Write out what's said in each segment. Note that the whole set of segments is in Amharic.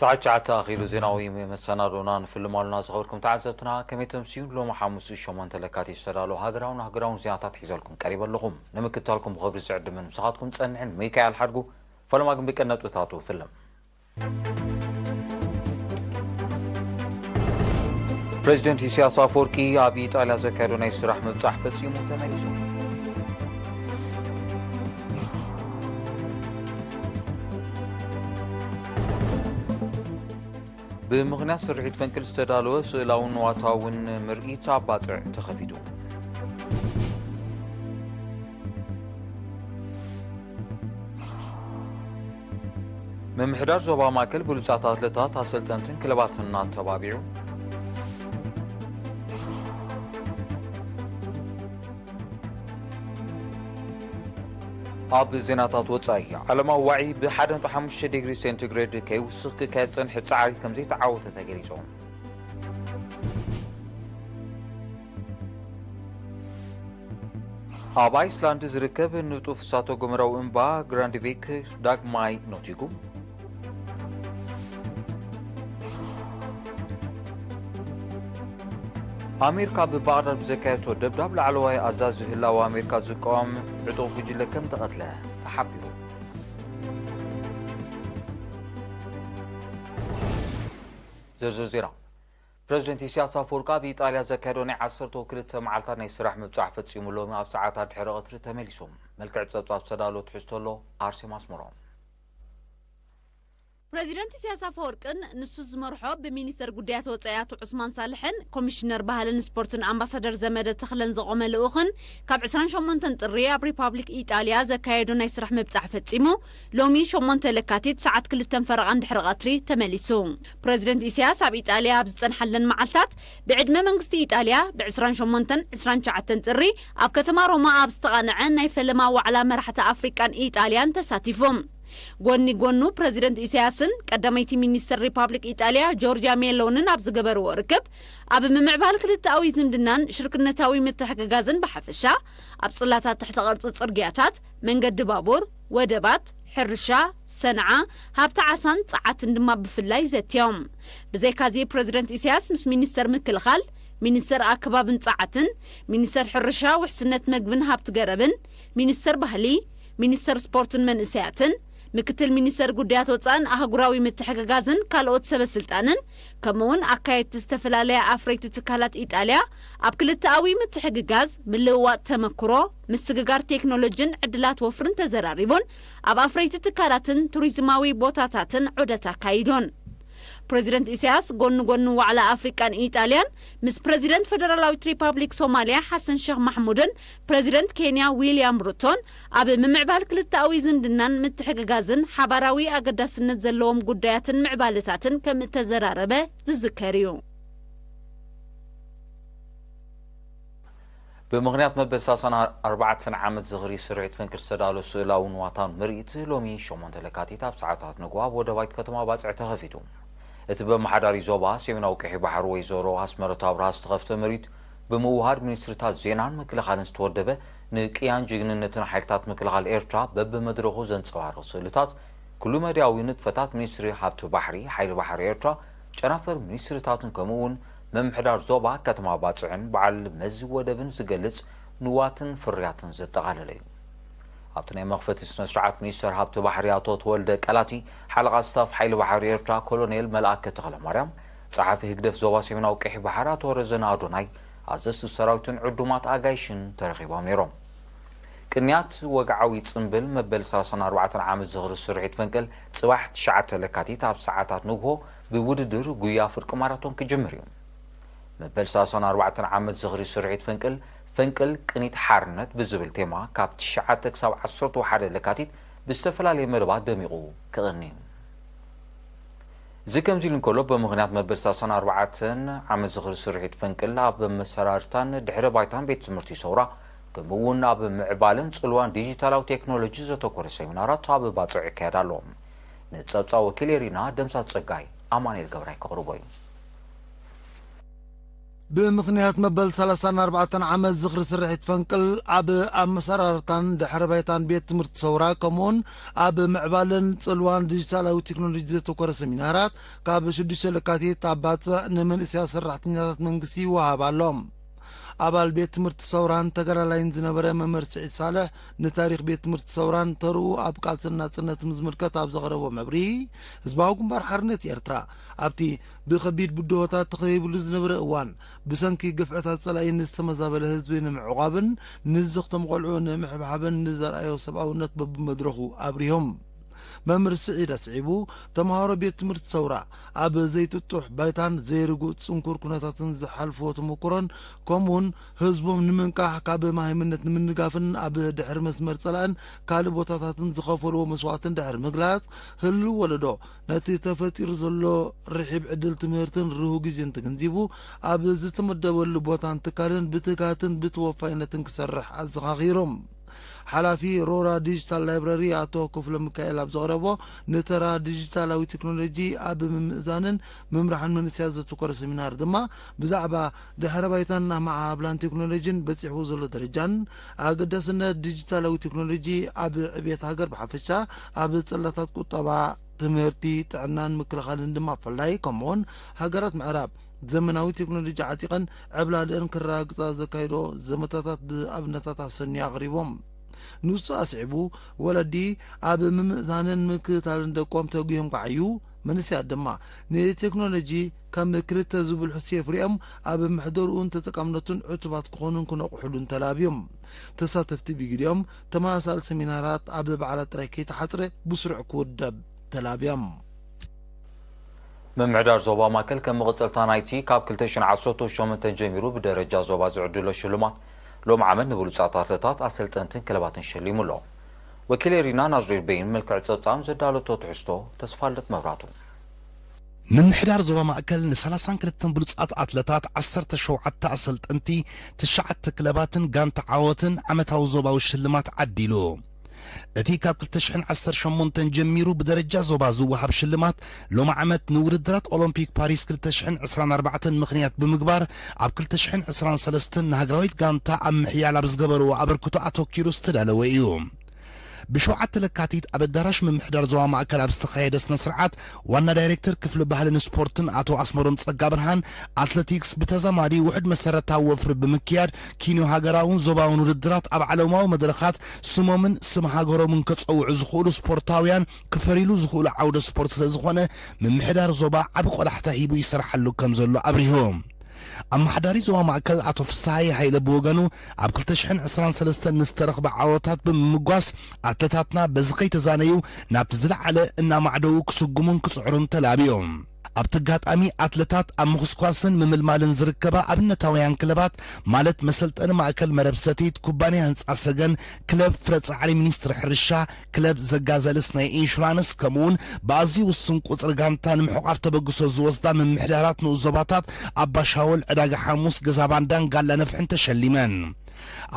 ساعت شعات أخير زناوي من سنارونان في المالنا صغوركم تعزبتنا كما تمسيون لهم حاموس شرالو تلكات يشترالو هاجراون هاجراون زياتات حيزالكم قريبا لهم نمكتالكم خبر زعد من مسخاتكم تسنعن ميكايل حرقو فلما قم بكنات وتاتو فيلم ፕሬዚደንት ኢሳያስ አፈወርቂ ኣብ ኢጣልያ ዘካየዶ ናይ ስራሕ ምብፃሕ ፈፂሙ ተመሊሱ ብምኽንያት ስርዒት ፈንቅል ዝተዳለወ ስእላውን ዋታውን ምርኢት ኣብ ባፅዕ ተኸፊቱ ምምሕዳር ዞባ ማእከል ብሉፃት ኣትለታት ኣሰልጠንትን ክለባትን እናተባቢዑ ኣብ ዜናታት ወፃኢ እያ ዓለማዊ ዋዒ ብ15 ዲግሪ ሴንቲግሬድ ከይውስኽ ከፅንሕ ፃዕሪ ከም ዘይተዓወተ ተገሊፆም ኣብ ኣይስላንድ ዝርከብ ንጡፍ እሳተ ጎምራዊ እምባ ግራንድቪክ ዳግማይ ነቲጉ ኣሜሪካ ብባቕዳድ ብዘካየቶ ደብዳብ ላዕለዋይ ኣዛዚ ህላዊ ኣሜሪካ ዝቃወም ዕጡቕ ጉጅለ ከም ተቐትለ ተሓቢሩ ዝርዝር ዜና ፕረዚደንት ኢሳያስ ኣፈወርቂ ኣብ ኢጣልያ ዘካየዶ ናይ 12 መዓልታት ናይ ስራሕ ምብፃሕ ፈፂሙሎም ኣብ ሰዓታት ድሕሪ ቀትሪ ተመሊሶም መልክዕ ፀብጻብ ዝተዳሎ ትሕዝቶ ኣሎ ኣርሴማ ኣስመሮም ፕረዚደንት ኢሳያስ አፈወርቅን ንሱ ዝመርሖ ብሚኒስተር ጉዳያት ወፃያቱ ዑስማን ሳልሕን ኮሚሽነር ባህልን ስፖርትን ኣምባሳደር ዘመደ ተኽለን ዘቖመ ልኡኽን ካብ 28 ጥሪ ኣብ ሪፓብሊክ ኢጣልያ ዘካየዶ ናይ ስራሕ ምብፃሕ ፈጺሙ ሎሚ 8 ለካቲት ሰዓት 2 ፈረቓ እንድሕሪ ቀትሪ ተመሊሱ ፕረዚደንት ኢሳያስ ኣብ ኢጣልያ ኣብ ዝፀንሓለን መዓልትታት ብዕድመ መንግስቲ ኢጣልያ ብ28 29 ጥሪ ኣብ ከተማ ሮማ ኣብ ዝተቓንዐ ናይ ፈለማ ዋዕላ መራሕቲ ኣፍሪቃን ኢጣልያን ተሳቲፎም ጎኒ ጎኑ ፕረዚደንት ኢሳያስን ቀዳመይቲ ሚኒስትር ሪፓብሊክ ኢጣልያ ጆርጅያ ሜሎንን ኣብ ዝገበርዎ ርክብ ኣብ ምምዕባል ክልተኣዊ ዝምድናን ሽርክነታዊ ምትሕግጋዝን ብሓፈሻ ኣብ ጽላታት ትሕቲ ቕርፂ ጽርግያታት መንገዲ ባቡር ወደባት ሕርሻ ሰንዓ ሃብቲ ዓሳን ፀዓትን ድማ ብፍላይ ዘትዮም ብዘይካዚ ፕረዚደንት ኢሳያስ ምስ ሚኒስተር ምክልኻል ሚኒስተር ኣከባብን ፀዓትን ሚኒስተር ሕርሻ ውሕስነት መግብን ሃብቲ ገረብን ሚኒስተር ባህሊ ሚኒስተር ስፖርትን መንእሰያትን ምክትል ሚኒስተር ጉዳያት ወፃን ኣህጉራዊ ምትሕግጋዝን ካልኦት ሰበስልጣንን ከምኡ ውን ኣካየድቲ ዝተፈላለየ ኣፍረይቲ ትካላት ኢጣልያ ኣብ ክልተኣዊ ምትሕግጋዝ ምልውዋጥ ተመክሮ ምስግጋር ቴክኖሎጅን ዕድላት ወፍርን ተዘራሪቡን ኣብ ኣፍረይቲ ትካላትን ቱሪዝማዊ ቦታታትን ዑደት ኣካይዶን ፕረዚደንት ኢሳያስ ጎኒ ጎኒ ዋዕላ ኣፍሪቃን ኢጣልያን ምስ ፕረዚደንት ፈደራላዊት ሪፓብሊክ ሶማልያ ሓሰን ሸክ ማሕሙድን ፕረዚደንት ኬንያ ዊልያም ሩቶን ኣብ ምምዕባል ክልታዊ ዝምድናን ምትሕግጋዝን ሓባራዊ ኣገዳስነት ዘለዎም ጉዳያትን ምዕባልታትን ከም እተዘራረበ ዝዝከር እዩ ብምኽንያት መበል 34 ዓመት ዝኽሪ ስርዒት ፍንክር ዝተዳሎ ስእላውን ዋታን ምርኢት ሎሚ 8 ለካቲት ኣብ ሰዓታት ንጓብ ወደባይት ከተማ ባፅዕ ተኸፊቱ እቲ ብመሓዳሪ ዞባ ሰሜናዊ ቅሒ ባሕሪ ወይዘሮ ኣስመረት ኣብርሃ ዝተኸፍተ መሬት ብምውሃድ ሚኒስትርታት ዜናን ምክልኻልን ዝተወደበ ንቅያን ጅግንነትን ሓይልታት ምክልኻል ኤርትራ በብመድረኹ ዘንፀባርቕ ስእልታት ኩሉ መድያዊ ንጥፈታት ሚኒስትሪ ሃብቲ ባሕሪ ሓይሊ ባሕሪ ኤርትራ ጨናፍር ሚኒስትርታትን ከምኡውን ምምሕዳር ዞባ ከተማ ባፅዕን በዓል መዚ ወደብን ዝገልጽ ንዋትን ፍርያትን ዘጠቓለለ እዩ ابتنی مخفت استنس رعات میسر هابت بحریاتوت ولد کلاتی حلقه استاف حیل بحریات را کلونیل ملاکت غلماریم صحفی هدف زواسی من اوکه بحرات و رزن آدونای از دست سرایتون عدومات آگایشن ترغیبانی رم کنیات و جعویت انبل مبل سراسر رعات عامل ظهر سرعت فنگل تصوحت شعات لکاتی تاب ساعت نجوا بود در گیافر کمرتون کجمریم مبل سراسر رعات عامل ظهر سرعت فنگل ፍንቅል ቅኒት ሓርነት ብዝብል ቴማ ካብ 9 ክሳብ 11 ለካቲት ብዝተፈላለየ መደባት ደሚቑ ክቕኒ እዚ ከምዚ ኢሉ እንከሎ ብምኽንያት መበል 34 ዓመት ዝኽሪ ስርሒት ፍንቅል ኣብ መሰራርታን ድሕረ ባይታን ቤት ትምህርቲ ይሰውራ ከምኡ እውን ኣብ ምዕባልን ፅልዋን ዲጂታላዊ ቴክኖሎጂ ዘተኮረ ሰሚናራት ኣብ ባፅዕ ይካየድ ኣለዎም ንፀብፃ ወኪል የሪና ደምሳት ፀጋይ ኣማኒኤል ገብራይ ክቕርቦ እዩ بمغنيات مبل سلسان أربعة عمل زغر سرح تفنقل عب أمسرارتان دحر بيتان بيت مرتصورة كمون عب معبالن سلوان ديجيتال أو تكنولوجيا توكرة سمينارات كاب شدش لكاتي تابات نمن إسياس الرحتينيات منقسي وهابالوم ኣባል ቤት ትምህርቲ ሰውራን ተጋዳላይን ዝነበረ መምህር ስዒድ ሳልሕ ንታሪክ ቤት ትምህርቲ ሰውራን ተርኡ ኣብ ቃልስን ናፅነት ምዝምልከት ኣብ ዘቕረቦ መብሪ ህዝባዊ ጉንባር ሓርነት ኤርትራ ኣብቲ ብከቢድ ብድሆታት ተኸይብሉ ዝነበረ እዋን ብሰንኪ ግፍዕታት ፀላይ ንዝተመዛበለ ህዝቢ ንምዕቋብን ንዝኽቶም ቆልዑ ንምሕብሓብን ንዘርኣዮ ሰብኣውነት በብመድረኹ ኣብሪሆም መምህር ስኢድ ተምሃሮ ቤት ትምህርቲ ሰውራ ኣብ ዘይትጡሕ ባይታን ዘይርጉእ ፅንኩር ኩነታትን ዝሓልፍዎ ተመክሮን ከምኡውን ህዝቦም ንምንቃሕ ካብ ማህምነት ንምንጋፍን ኣብ ድሕሪ መስመር ፀላእን ካልእ ቦታታትን ዝኸፈልዎ መስዋዕትን ድሕሪ ምግላፅ ህልው ወለዶ ነቲ ተፈጢሩ ዘሎ ርሒብ ዕድል ትምህርትን ርሁ ግዜን ትገንዚቡ ኣብ ዝተመደበሉ ቦታን ትካልን ብትጋትን ብተወፋይነትን ክሰርሕ ኣዘኻኺሮም ሓላፊ ሮራ ዲጂታል ላይብራሪ ኣቶ ክፍለ ሚካኤል ኣብ ዘቕረቦ ንተራ ዲጂታላዊ ቴክኖሎጂ ኣብ ምምእዛንን ምምራሕን መንስያት ዘተኮረ ሰሚናር ድማ ብዛዕባ ድሕረ ባይታን ናማዓብላን ቴክኖሎጂን በፂሑ ዘሎ ደረጃን ኣገዳስነት ዲጂታላዊ ቴክኖሎጂ ኣብ ዕብት ሃገር ብሓፈሻ ኣብ ፀላታት ቁጠባ ትምህርቲ ጥዕናን ምክልኻልን ድማ ኣፈላይ ከምኡውን ሃገራት ምዕራብ ዘመናዊ ቴክኖሎጂ ዓጢቐን ዕብላልአን ክረጋግጻ ዘካይዶ ዘመታታት ብኣብነታት ኣሰኒ ኣቕሪቦም ንሱ ኣስዒቡ ወለዲ ኣብ ምምእዛንን ምክታልን ደቆም ተጉሆም ከዓዩ መንስያት ድማ ንቴክኖሎጂ ከም ክልተ ዝብልሑ ሴፍሪኦም ኣብ ምሕደርኡን ተጠቃምነቱን ዕቱባት ክኾኑን ክነቑሕሉን ተላብዮም ተሳተፍቲ ብግድኦም ተመሳሳሊ ሰሚናራት ኣብ በዓላት ጥራይ ከይተሓፅረ ብስሩዕ ክውደብ ተላብዮም ምምዕዳር ዞባ ማእከል ከም ምቕፅልታ ናይቲ ካብ 218 ጀሚሩ ብደረጃ ዞባ ዝዕድሎ ሽልማት ሎም ዓመት ንብሉፃት ኣርተታት ኣሰልጠንትን ክለባትን ሸሊሙ ኣሎ ወኪል ሪና ናዝሬል በይን መልክዕ ፀብፃም ዘዳለቶ ትሕዝቶ ተስፋልጥ መብራቱ ምምሕዳር ዞባ ማእከል ን32 ብሉፃት ኣትለታት 17 ኣሰልጠንቲ 9 ክለባትን ጋንታ ዓወትን ዓመታዊ ዞባዊ ሽልማት ዓዲሉ اتی کاب کلتشن عصر شمونتن جمیرو بدرجه زوبازو و هب شلمات لوم عمت نور درات اولمپیک پاریس کلتشن عصران اربعتن مخنیت بمقبار عب کلتشن عصران سلستن هگرویت گانتا ام حیال عبزگبرو عبر کتا اتوکیروست دلو ብሸውዓተ ለካቲት ኣብ ኣዳራሽ ምምሕዳር ዞባ ማእከል ኣብ ዝተካየደ ስነ ስርዓት ዋና ዳይሬክተር ክፍሊ ባህልን ስፖርትን ኣቶ ኣስመሮም ፀጋ ብርሃን ኣትለቲክስ ብተዛማዲ ውሕድ መሰረታዊ ወፍሪ ብምክያድ ኪኖ ሃገራውን ዞባውን ውድድራት ኣብ ዓለማዊ መድረኻት ስሞምን ስም ሃገሮምን ከፀውዑ ዝኽእሉ ስፖርታውያን ክፈሪሉ ዝኽእሉ ዓውደ ስፖርት ስለ ዝኾነ ምምሕዳር ዞባ ዓብ ቆላሕታ ሂቡ ይስርሓሉ ከም ዘሎ ኣብሪህቦም ኣመሓዳሪ ዞባ ማእከል ኣቶ ፍሳሐይ ሃይለ ብወገኑ ኣብ 223 ንዝተረኽበ ዓወታት ብምምጓስ ኣትለታትና በዚ ከይተዛነዩ ናብቲ ዝለዓለ እናማዕደው ክስጉሙን ክፅዕሩን ተላቢዮም ኣብቲ ኣጋጣሚ ኣትለታት ኣብ ምኹስኳስን ምምልማልን ዝርከባ ኣብነታውያን ክለባት ማለት መሰልጠኒ ማእከል መረብ ሰቲት ኩባንያ ህንፃ ሰገን ክለብ ፍረፃዕሪ ፃዕሪ ሚኒስትሪ ሕርሻ ክለብ ዘጋዘልስ ናይ ኢንሹራንስ ከምኡውን ብኣዝዩ ውስን ቁፅሪ ጋንታ ንምሕቋፍ ተበግሶ ዝወስዳ ምምሕዳራት ንኡ ዞባታት ኣባሻወል ዕዳጋ ሓሙስ ገዛ ባንዳን ጋላ ነፍሕን ተሸሊመን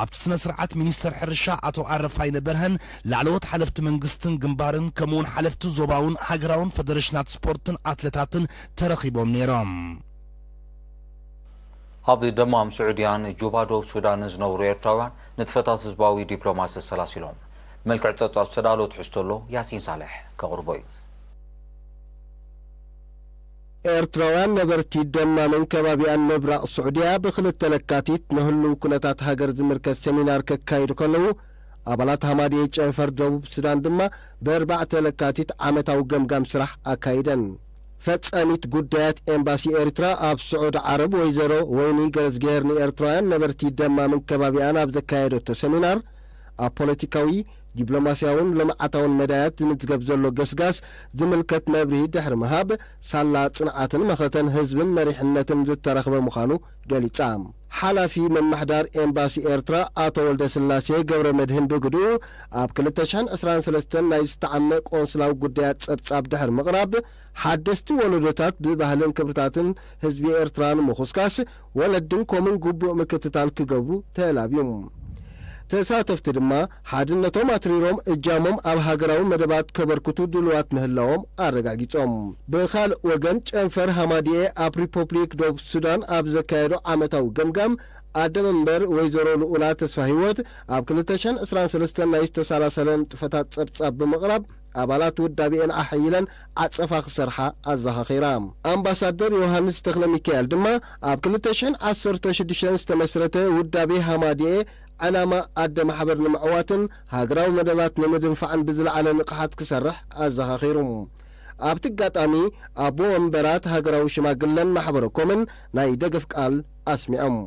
ኣብቲ ስነ ስርዓት ሚኒስተር ሕርሻ ኣቶ ኣረፋይ ነበርሃን ላዕለዎት ሓለፍቲ መንግስትን ግንባርን ከምኡውን ሓለፍቲ ዞባውን ሃገራውን ፌደሬሽናት ስፖርትን ኣትሌታትን ተረኺቦም ነይሮም ኣብ ደማም ስዑድያን ጁባ ዶብ ሱዳንን ዝነብሩ ኤርትራውያን ንጥፈታት ህዝባዊ ዲፕሎማሲ ዝሰላሲሎም መልክዕ ፀጥጣብ ዝተዳሎ ትሕዝተሎ ያሲን ሳልሕ ከቕርቦ እዩ ኤርትራውያን ነበርቲ ደማ መንከባቢያን ምብራቕ ስዑድያ ብክልተ ለካቲት ንህሉ ኩነታት ሃገር ዝምርከት ሰሚናር ከካይዱ ከለዉ ኣባላት ሃማድየ ጨንፈር ደቡብ ሱዳን ድማ ብኣርባዕተ ለካቲት ዓመታዊ ገምጋም ስራሕ ኣካይደን ፈጸሚት ጉዳያት ኤምባሲ ኤርትራ ኣብ ስዑድ ዓረብ ወይዘሮ ወይኒ ገረዝጌር ንኤርትራውያን ነበርቲ ደማምን መንከባቢያን ኣብ ዘካየደቶ ሰሚናር ኣብ ፖለቲካዊ ዲፕሎማስያውን ልምዓታውን መዳያት ንምትገብ ዘሎ ገስጋስ ዝምልከት መብርሂ ድሕሪ ምሃብ ሳላ ጽንዓትን መኸተን ህዝብን መሪሕነትን ዝተረኽበ ምዃኑ ገሊጻ ሓላፊ መማሕዳር ኤምባሲ ኤርትራ ኣቶ ወልደ ስላሴ ገብረ መድህን ብግድኡ ኣብ 223 ናይ ዝተዓመ ቆንስላዊ ጉዳያት ጸብጻብ ድሕር ምቕራብ ሓደስቲ ወለዶታት ብባህልን ክብርታትን ህዝቢ ኤርትራ ንምኹስካስ ወለድን ከምን ግቡእ ምክትታል ክገብሩ ተላብዮም ተሳተፍቲ ድማ ሓድነቶም ኣትሪሮም እጃሞም ኣብ ሃገራዊ መደባት ከበርክቱ ድልዋት ምህላዎም ኣረጋጊፆም ብኻልእ ወገን ጨንፈር ሃማድኤ ኣብ ሪፐብሊክ ዶብ ሱዳን ኣብ ዘካየዶ ዓመታዊ ገምጋም ኣደመንበር ወይዘሮ ልኡላ ተስፋ ህይወት ኣብ 223 ናይ ዝተሳላሰለን ጥፈታት ጸብጻብ ብምቕራብ ኣባላት ውዳቢአን ኣሓይለን ዓጸፋ ክሰርሓ ኣዘኻኺራ ኣምባሳደር ዮሃንስ ተኽለ ሚካኤል ድማ ኣብ 216 ዝተመስረተ ውዳቤ ሃማድኤ ዓላማ ኣደ ማሕበር ንምዕዋትን ሃገራዊ መደባት ንምድንፋዕን ብዝለዓለ ንቕሓት ክሰርሕ ኣዘኻኺሩ ኣብቲ ኣጋጣሚ ኣቦ ወንበራት ሃገራዊ ሽማግለን ማሕበረኮምን ናይ ደገፍ ቃል ኣስሚዖም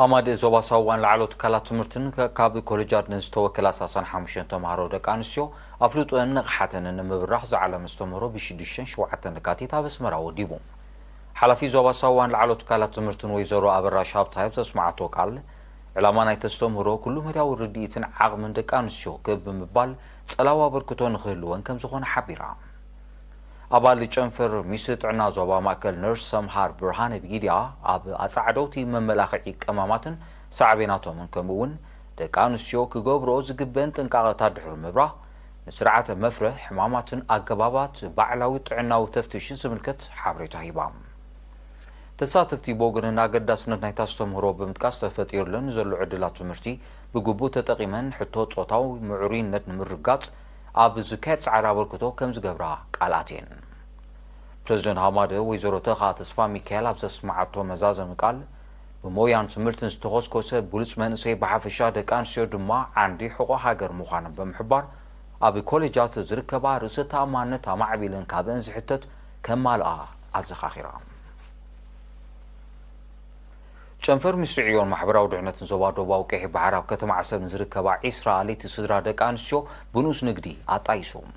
ሃማድ ዞባ ሳዋን ላዕሎ ትካላት ትምህርትን ካብ ኮሌጃት ንዝተወከል 35 ተምሃሮ ደቂ ኣንስትዮ ኣፍልጦን ንቕሓትን ንምብራኽ ዝዓለም ዝተምህሮ ብ67 ካቲት ኣብ ኣስመራ ወዲቡ ሓላፊ ዞባ ሳዋን ላዕሎ ትካላት ትምህርትን ወይዘሮ ኣበራሽ ሃብታዮብ ዘስማዓቶ ቃል ዕላማ ናይ ተስተምህሮ ኩሉ ምህዳዊ ርድኢትን ዓቕምን ደቂ ኣንስትዮ ክብ ብምባል ጸላዊ ኣበርክቶ ንክህልወን ከም ዝኾነ ሓቢራ ኣባሊ ጨንፈር ሚስ ጥዕና ዞባ ማእከል ነርስ ሰምሃር ብርሃነ ብጊድያ ኣብ ኣጻዕደውቲ መመላኽዒ ቀማማትን ሳዕቤናቶምን ከምኡ እውን ደቂ ኣንስትዮ ክገብሮኦ ዝግበአን ጥንቃቐታት ድሕሪ ምብራ ንስርዓተ መፍረ ሕማማትን ኣገባባት ባዕላዊ ጥዕናዊ ተፍትሽን ዝምልከት ሓበሬታ ሂባ ተሳተፍቲ ብወገንን ኣገዳስነት ናይቲ ኣስተምህሮ ብምጥቃስ ተፈጢሩለን ዘሎ ዕድላት ትምህርቲ ብግቡእ ተጠቒመን ሕቶ ፆታዊ ምዕሩይነት ንምርጋፅ ኣብ ዝካየድ ፃዕሪ ኣበርክቶ ከም ዝገብራ ቃልኣት እየን ፕረዚደንት ሃማደ ወይዘሮ ተኻ ተስፋ ሚካኤል ኣብ ዘስማዓቶ መዛዘሚ ቃል ብሞያን ትምህርትን ዝተኮስኮሰ ብሉፅ መንእሰይ ብሓፈሻ ደቂ ኣንስትዮ ድማ ዓንዲ ሕቆ ሃገር ምዃኖም ብምሕባር ኣብ ኮሌጃት ዝርከባ ርእሰ ተኣማንነት ኣማዕቢለን ካብአን ዝሕተት ከም ማልኣ ኣዘኻኺራ ጨንፈር ምስ ዕዮን ማሕበራዊ ድሕነትን ዞባ ደቡባዊ ቀይሕ ባሕር ኣብ ከተማ ዓሰብ ንዝርከባ ዒስራ ለይቲ ስድራ ደቂ ኣንስትዮ ብንኡስ ንግዲ ኣጣይሶም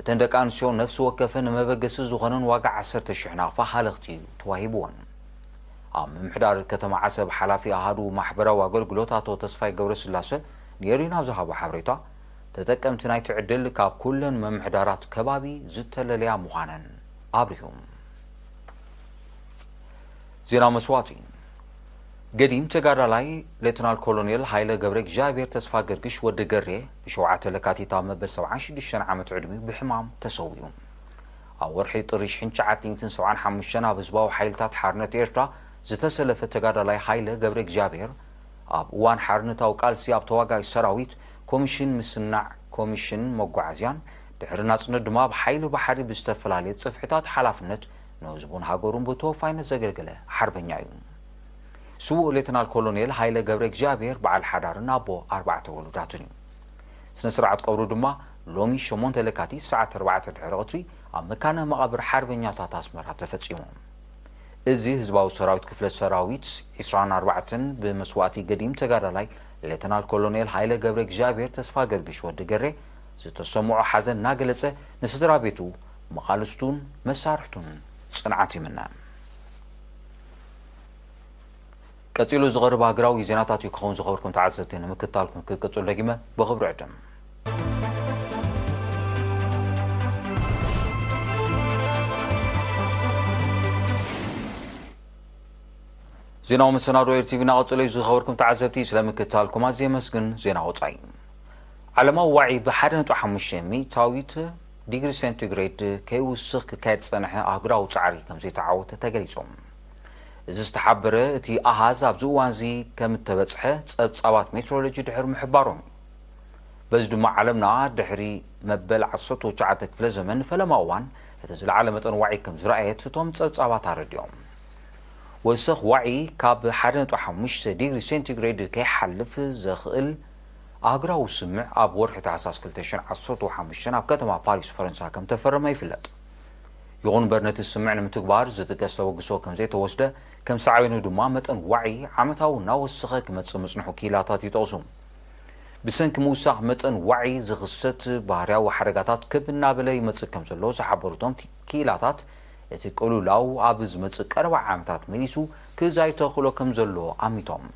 እተን ደቂ ኣንስትዮ ነፍሲ ወከፈ ንመበገሲ ዝኾነን ዋጋ 1,000 ናፋ ሃለኽቲ ተዋሂብዎን ኣብ ምምሕዳር ከተማ ዓሰብ ሓላፊ ኣሃዱ ማሕበራዊ ኣገልግሎት ኣቶ ተስፋይ ገብረስላሴ ንየሪና ዝሃቦ ሓበሬታ ተጠቀምቲ ናይቲ ዕድል ካብ ኩለን መምሕዳራት ከባቢ ዝተለለያ ምዃነን ኣብሪሁም ዜና መስዋዕት እዩ ገዲም ተጋዳላይ ሌትናል ኮሎኔል ሃይለ ገብረ እግዚኣብሔር ተስፋ ገርግሽ ወዲ ገሬ ብሸውዓተ 7 ኣብ መበል 76 ዓመት ዕድሚኡ ብሕማም ተሰውዩ ኣብ ወርሒ ጥሪ 975 ኣብ ህዝባዊ ሓይልታት ሓርነት ኤርትራ ዝተሰለፈ ተጋዳላይ ሃይለ ገብረ እግዚኣብሔር ኣብ እዋን ሓርነታዊ ቃልሲ ኣብ ተዋጋይ ሰራዊት ኮሚሽን ምስናዕ ኮሚሽን መጓዓዝያን ድሕሪ ናፅነት ድማ ብሓይሊ ባሕሪ ብዝተፈላለየ ፅፍሕታት ሓላፍነት ንህዝቡን ሃገሩን ብተወፋይነት ዘገልገለ ሓርበኛ እዩ ስውእ ሌትናል ኮሎኔል ሃይለ ገብረ እግዚኣብሔር በዓል ሓዳርን ኣቦ ኣርባዕተ ወሉዳትን እዩ ስነ ስርዓት ቀብሩ ድማ ሎሚ 8 ለካቲት ሰዓት 4 ድሕሪ ቅትሪ ኣብ መካነ መቓብር ሓርበኛታት ኣስመራ ተፈጺሙ እዚ ህዝባዊ ሰራዊት ክፍለ ሰራዊት 24 ብመስዋእቲ ገዲም ተጋዳላይ ሌተናል ኮሎኔል ሃይለ ገብረ እግዚኣብሔር ተስፋ ገርግሽ ወዲ ገሬ ዝተሰምዖ ሓዘን እናገለጸ ንስድራ ቤቱ መቓልስቱን መሳርሕቱን ጽንዓት ይምና قتيلو زغر باغراو زيناتات يكون زغركم تعزتين مكتالكم كقتل لقيمه بخبر عدم زيناو مسنارو اير تي في ناقتل زغركم تعزتين سلام كتالكم ازي مسكن زيناو طاين علما وعي بحرن تحمشمي تاويت ديجري سنتيغريد كيوسخ كاتسنح اغراو تعري كم زي تعوت تغليصوم زستحبره تی آهاز ابزوانزی کم تبصحه تبص آوات میترولوژی دحر محبارم. بزد معلم نه دحری مبل عصت و چعتک فلزمن فلماوان هتزل علمت انواعی کم زرایت توم تبص آوات هردیم. وسخ وعي كاب حرنت وحمش ديغري سنتيغريد كي حلف زخل اغرا وسمع اب ورحت اساس كلتشن عصوت وحمشن اب كتما باريس فرنسا كم تفرم في فلت يغون برنت السمع لمتكبار زد كاستا وقصو كم زيت وسده ከም ሰዓቤኑ ድማ መጠን ዋዒ ዓመታዊ እናወስኸ ክመፅእ ምፅንሑ ክኢላታት ይጠቕሱ ብሰንኪ ምውሳኽ መጠን ዋዒ ዝኽሰት ባህርያዊ ሓደጋታት ክብ እናበለ ይመፅእ ከም ዘሎ ዝሓበሩቶም ክኢላታት እቲ ቅሉላው ኣብ ዝመፅእ ቀረባ ዓመታት መሊሱ ክዛይተኽሎ ከም ዘሎ ኣሚቶም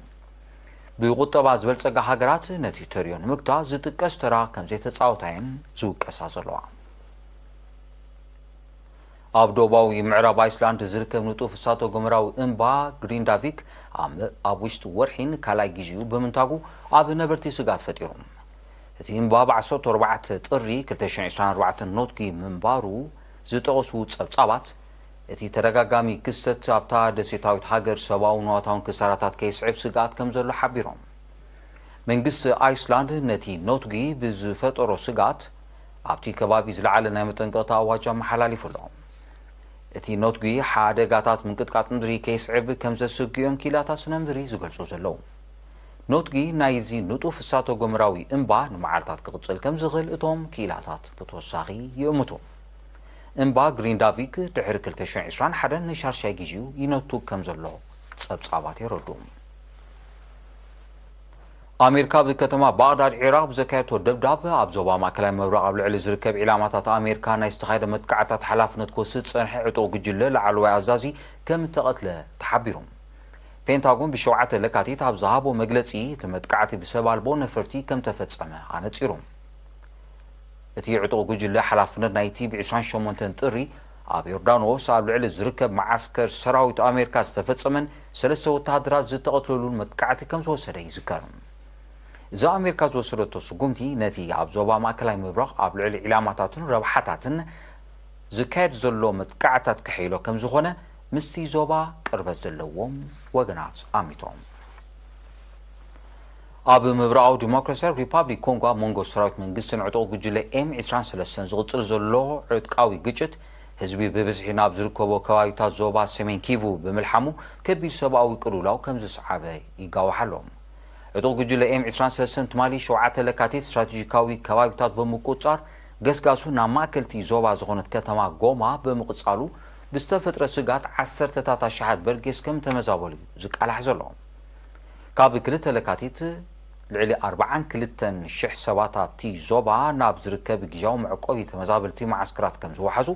ብቁጠባ ዝበልፀጋ ሃገራት ነቲ ተሪዮ ንምግታ ዝጥቀስ ተራ ከም ዘይተፃወታየን ዝውቀሳ ዘለዋ ኣብ ዶባዊ ምዕራብ ኣይስላንድ ዝርከብ ንጡፍ እሳቶ ገመራዊ እምባ ግሪንዳቪክ ኣብ ውሽጢ ወርሒን ካልኣይ ግዜኡ ብምንታጉ ኣብ ነበርቲ ስጋት ፈጢሩ እቲ እምባ ብ14 ጥሪ 224 ኖትኪ ምንባሩ ዝጠቐሱ ጸብጻባት እቲ ተደጋጋሚ ክስተት ኣብታ ደሴታዊት ሃገር ሰብዊ ዋታውን ክሳራታት ከይስዕብ ስጋኣት ከም ዘሎ ሓቢሮም መንግስቲ ኣይስላንድ ነቲ ኖትጊ ብዝፈጠሮ ስጋት ኣብቲ ከባቢ ዝለዓለ ናይ መጠንቀቕታ ኣዋጅ ኣመሓላሊፉ ኣሎ እቲ ኖትጉ ሓደጋታት ምንቅጥቃጥ ምድሪ ከይስዕብ ከም ዘስግኦም ኪላታት ስነ ምድሪ ዝገልጹ ዘለዉ ኖትጊ ናይዚ ንጡፍ እሳተ ጎምራዊ እምባ ንመዓልታት ክቕጽል ከም ዝኽእል እቶም ክኢላታት ብተወሳኺ ይእምቱ እምባ ግሪንዳቪክ ድሕሪ 221 ንሻርሻይ ግዜኡ ይነቱ ከም ዘሎ ጸብጻባት የረዱ ኣሜሪካ ብከተማ ባቕዳድ ዒራቅ ብዘካየቶ ደብዳበ ኣብ ዞባ ማእከላይ ምብራቕ ኣብ ልዕሊ ዝርከብ ዒላማታት ኣሜሪካ ናይ ዝተኻየደ መጥቃዕታት ሓላፍነት ክወስድ ፀንሐ ዕጡቕ ጉጅለ ላዕለዋይ ኣዛዚ ከም ተቐትለ ተሓቢሮም ፔንታጎን ብሸውዓተ ለካቲት ኣብ ዝሃቦ መግለፂ እቲ መጥቃዕቲ ብሰብ ኣልቦ ነፈርቲ ከም ተፈፀመ ኣነፂሮም እቲ ዕጡቕ ጉጅለ ሓላፍነት ናይቲ ብ28 ጥሪ ኣብ ዮርዳኖስ ኣብ ልዕሊ ዝርከብ መዓስከር ሰራዊት ኣሜሪካ ዝተፈፀመን ሰለስተ ወተሃደራት ዝተቐትለሉን መጥቃዕቲ ከም ዝወሰደ ይዝከር እዚ ኣብ ኣሜሪካ ዝወሰደቶ ስጉምቲ ነቲ ኣብ ዞባ ማእከላይ ምብራቕ ኣብ ልዕሊ ዕላማታትን ረብሓታትን ዝካየድ ዘሎ መጥቃዕታት ክሕሎ ከም ዝኾነ ምስቲ ዞባ ቅርበት ዘለዎም ወገናት ኣሚቶም ኣብ ምብራቃዊ ዲሞክራሲያዊ ሪፓብሊክ ኮንጎ ኣብ መንጎ ሰራዊት መንግስትን ዕጡቕ ጉጅለ ኤም 23 ዝቕፅል ዘሎ ዕጥቃዊ ግጭት ህዝቢ ብብዝሒ ናብ ዝርከቦ ከባቢታት ዞባ ሰሜን ኪቡ ብምልሓሙ ከቢድ ሰብኣዊ ቅልውላው ከም ዝሰዓበ ይጋዋሓሎም እቲ ጉጅለ ኤም 23 ትማ 7 ለካቲት እስትራቴጂካዊ ከባቢታት ብምቁፃር ገስጋሱ ናብ ማእከልቲ ዞባ ዝኾነት ከተማ ጎማ ብምቕፃሉ ብዝተፈጥረ ስጋት ዓሰርተታት ኣሽሓት በርጌስ ከም ተመዛበሉ እዩ ዝቃላሕ ዘሎ ካብ 2 ለካቲት ልዕሊ 42,00 ሰባታት ዞባ ናብ ዝርከብ ግዜዊ መዕቆቢ ተመዛበልቲ መዓስከራት ከም ዝወሓዙ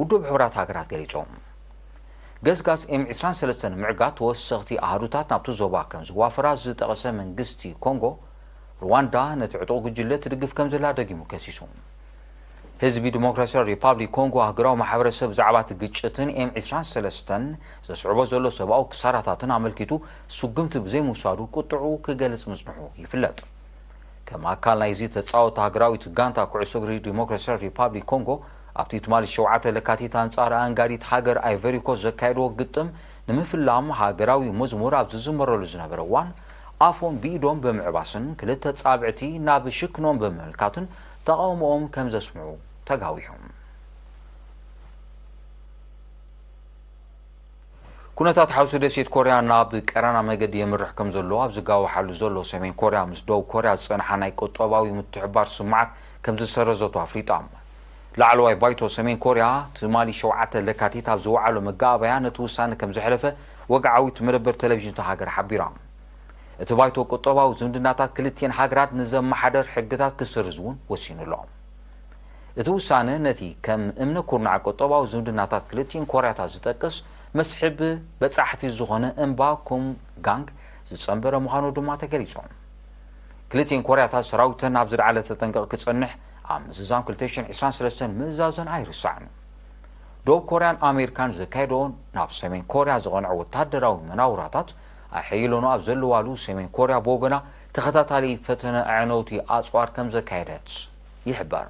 ውድብ ሕብራት ሃገራት ገሊፆም ገዝጋዝ ኤም 23 ምዕጋ ተወሰኽቲ ኣህዱታት ናብቲ ዞባ ከም ዝዋፈራ ዝጠቐሰ መንግስቲ ኮንጎ ሩዋንዳ ነቲ ዕጡቕ ጉጅለ ትድግፍ ከም ዘላ ደጊሙ ከሲሱ ህዝቢ ዲሞክራስያዊ ሪፓብሊክ ኮንጎ ሃገራዊ ማሕበረሰብ ብዛዕባ እቲ ግጭትን ኤም 23 ዘስዕቦ ዘሎ ሰብኣዊ ክሳራታትን ኣመልኪቱ ስጉምቲ ብዘይምውሳዱ ቅጥዑ ክገልጽ ምጽንሑ ይፍለጥ ከም ኣካል ናይዚ ተፃወቲ ሃገራዊት ጋንታ ኩዕሶ እግሪ ዲሞክራስያዊ ሪፓብሊክ ኮንጎ ኣብቲ ትማሊ 7 ተ ለካቲት ኣንጻር ኣንጋዲት ሃገር ኣይቨሪኮ ዘካይድዎ ግጥም ንምፍላም ሃገራዊ መዝሙር ኣብ ዝዝመረሉ ዝነበረ እዋን ኣፎም ብኢዶም ብምዕባስን ክልተ ጻብዕቲ ናብ ሽክኖም ብምምልካትን ተቃውሞኦም ከም ዘስምዑ ተጋዊሖም ኩነታት ሓውሲ ደሴት ኮርያ ናብ ቀረና መገዲ የምርሕ ከም ዘለዎ ኣብ ዝጋወሓሉ ዘሎ ሰሜን ኮርያ ምስ ደቡብ ኮርያ ዝፀንሓ ናይ ቆጠባዊ ምትሕባር ስማዓት ከም ዝሰረዘቱ ኣፍሊጣ ላዕለዋይ ባይቶ ሰሜን ኮርያ ትማሊ ሸውዓተ ለካቲት ኣብ ዝወዓሎ መጋባበያ ነቲ ውሳነ ከም ዘሕለፈ ወግዓዊት መደበር ቴሌቭዥን ተሃገር ሓቢራ እቲ ባይቶ ቁጠባዊ ዝምድናታት ክልትኤን ሃገራት ንዘመሓደር ሕግታት ክስርዝ እውን ወሲኑ ኣሎ እቲ ውሳነ ነቲ ከም እምነ ኩርናዕ ቁጠባዊ ዝምድናታት ክልትኤን ኮርያታት ዝጠቅስ መስሕብ በጻሕቲ ዝኾነ እምባ ኮምጋንግ ዝጸንበረ ምዃኑ ድማ ተገሊጾም ክልትኤን ኮርያታት ሰራዊተን ኣብ ዝለዓለ ተጠንቀቕ ክጸንሕ ኣብ ምዝዛን 223 ምእዛዝን ኣይርሳዕን ደቡብ ኮርያን ኣሜሪካን ዘካይደዎን ናብ ሰሜን ኮርያ ዝቐንዑ ወታደራዊ መናውራታት ኣሕይሎኑ ኣብ ዘለዋሉ ሰሜን ኮርያ ብወገና ተኸታታሊ ፈተነ ኣዕነውቲ ኣፅዋር ከም ዘካየደት ይሕበር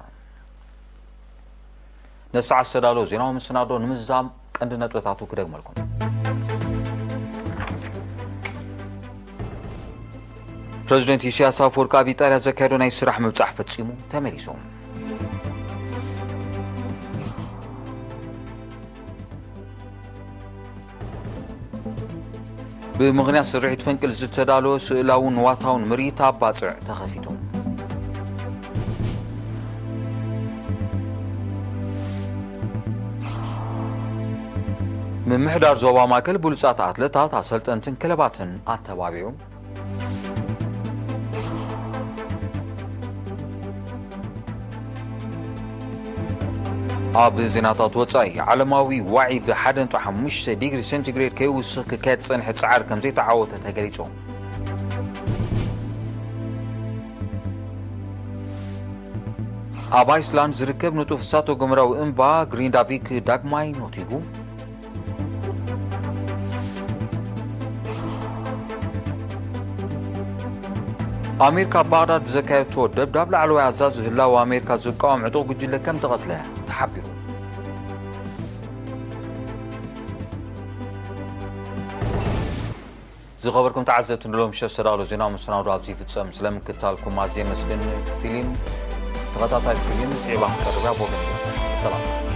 ነሰዓት ዝተዳለዎ ዜናዊ ምስናዶ ንምዛም ቀንዲ ነጥበታቱ ክደግመልኩም ፕረዚደንት ኢሳያስ አፈወርቂ ኣብ ኢጣልያ ዘካየዶ ናይ ስራሕ ምብፃሕ ፈፂሙ ተመሊሶም ብምኽንያት ስርሒት ፍንቅል ዝተዳለወ ስእላውን ዋታውን ምርኢት ኣብ ባፅዕ ተኸፊቶም ምምሕዳር ዞባ ማእከል ብሉፃት ኣትለታት ኣሰልጠንትን ክለባትን ኣተባቢዑ ኣብ ዜናታት ወፃኢ ዓለማዊ ዋዒ ብ1.5 ዲግሪ ሴንቲግሬድ ከይውስኽ ከፅንሕ ፀዓር ከም ዘይተዓወተ ተገሊጹ ኣብ ኣይስላንድ ዝርከብ ንጡፍ እሳቶ ገምራዊ እምባ ግሪንዳቪክ ዳግማይ ኖቲጉ أمريكا بغداد بزكاية تود دبدب لعلوي عزاز هلا وأمريكا زكاة ومعطوق جلة كم تغتلها حبه زغبركم تعزت نلوم مش استرالو زينا مسنا رابزي في تسام سلام كتالكم مازي مسلين فيلم تغطى فيلم سعبا حكا ربا بوغن سلام سلام